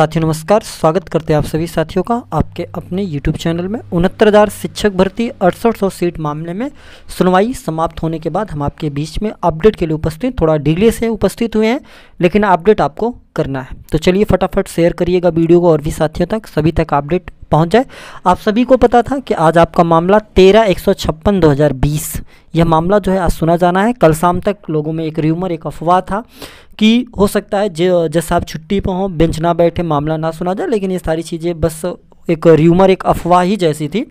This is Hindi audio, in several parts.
साथियों नमस्कार स्वागत करते हैं आप सभी साथियों का आपके अपने YouTube चैनल में उनहत्तर हज़ार शिक्षक भर्ती अड़सठ सौ सीट मामले में सुनवाई समाप्त होने के बाद हम आपके बीच में अपडेट के लिए उपस्थित थोड़ा डिले से उपस्थित हुए हैं लेकिन अपडेट आपको करना है तो चलिए फटाफट शेयर करिएगा वीडियो को और भी साथियों तक सभी तक अपडेट पहुंच जाए आप सभी को पता था कि आज आपका मामला तेरह एक सौ छप्पन दो हज़ार बीस यह मामला जो है आज सुना जाना है कल शाम तक लोगों में एक र्यूमर एक अफवाह था कि हो सकता है जैसा आप छुट्टी पर हों बेंच ना बैठे मामला ना सुना जाए लेकिन ये सारी चीज़ें बस एक र्यूमर एक अफवाह ही जैसी थी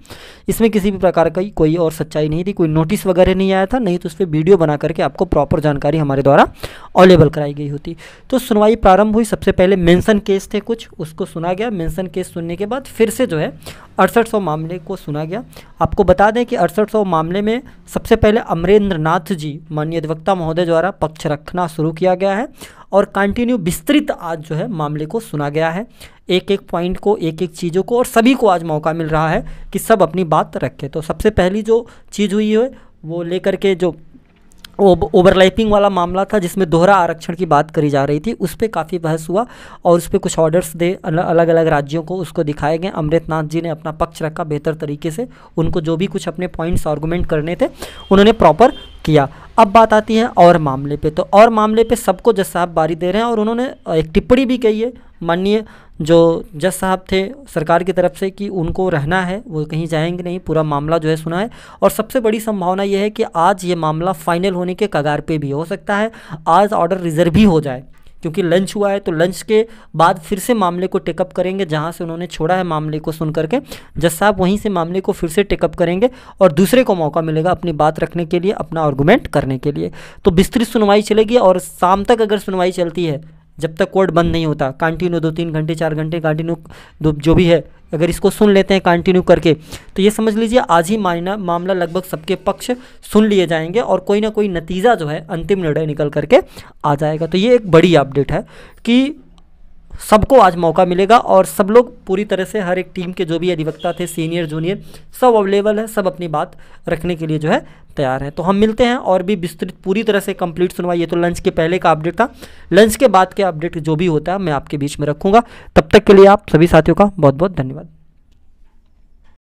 इसमें किसी भी प्रकार का कोई और सच्चाई नहीं थी कोई नोटिस वगैरह नहीं आया था नहीं तो उस पर वीडियो बना करके आपको प्रॉपर जानकारी हमारे द्वारा अवेलेबल कराई गई होती तो सुनवाई प्रारंभ हुई सबसे पहले मेंशन केस थे कुछ उसको सुना गया मेंशन केस सुनने के बाद फिर से जो है अड़सठ मामले को सुना गया आपको बता दें कि अड़सठ मामले में सबसे पहले अमरेंद्र नाथ जी माननीय अधिवक्ता महोदय द्वारा पक्ष रखना शुरू किया गया है और कंटिन्यू विस्तृत आज जो है मामले को सुना गया है एक एक पॉइंट को एक एक चीज़ों को और सभी को आज मौका मिल रहा है कि सब अपनी बात रखें तो सबसे पहली जो चीज़ हुई है वो लेकर के जो ओवरलैपिंग वाला मामला था जिसमें दोहरा आरक्षण की बात करी जा रही थी उस पर काफ़ी बहस हुआ और उस पर कुछ ऑर्डर्स दे अलग अलग राज्यों को उसको दिखाए गए अमृतनाथ जी ने अपना पक्ष रखा बेहतर तरीके से उनको जो भी कुछ अपने पॉइंट्स आर्गूमेंट करने थे उन्होंने प्रॉपर किया अब बात आती है और मामले पे तो और मामले पे सबको जज साहब बारी दे रहे हैं और उन्होंने एक टिप्पणी भी कही है माननीय जो जज साहब थे सरकार की तरफ से कि उनको रहना है वो कहीं जाएंगे नहीं पूरा मामला जो है सुना है और सबसे बड़ी संभावना यह है कि आज ये मामला फाइनल होने के कगार पे भी हो सकता है आज ऑर्डर रिजर्व भी हो जाए क्योंकि लंच हुआ है तो लंच के बाद फिर से मामले को टेकअप करेंगे जहाँ से उन्होंने छोड़ा है मामले को सुन करके जज साहब वहीं से मामले को फिर से टेकअप करेंगे और दूसरे को मौका मिलेगा अपनी बात रखने के लिए अपना आर्गूमेंट करने के लिए तो विस्तृत सुनवाई चलेगी और शाम तक अगर सुनवाई चलती है जब तक कोर्ट बंद नहीं होता कंटिन्यू दो तीन घंटे चार घंटे कंटिन्यू जो भी है अगर इसको सुन लेते हैं कंटिन्यू करके तो ये समझ लीजिए आज ही मायना मामला लगभग सबके पक्ष सुन लिए जाएंगे और कोई ना कोई नतीजा जो है अंतिम निर्णय निकल करके आ जाएगा तो ये एक बड़ी अपडेट है कि सबको आज मौका मिलेगा और सब लोग पूरी तरह से हर एक टीम के जो भी अधिवक्ता थे सीनियर जूनियर सब अवेलेबल है सब अपनी बात रखने के लिए जो है तैयार है तो हम मिलते हैं और भी विस्तृत पूरी तरह से कंप्लीट सुनवाई ये तो लंच के पहले का अपडेट था लंच के बाद के अपडेट जो भी होता है मैं आपके बीच में रखूँगा तब तक के लिए आप सभी साथियों का बहुत बहुत धन्यवाद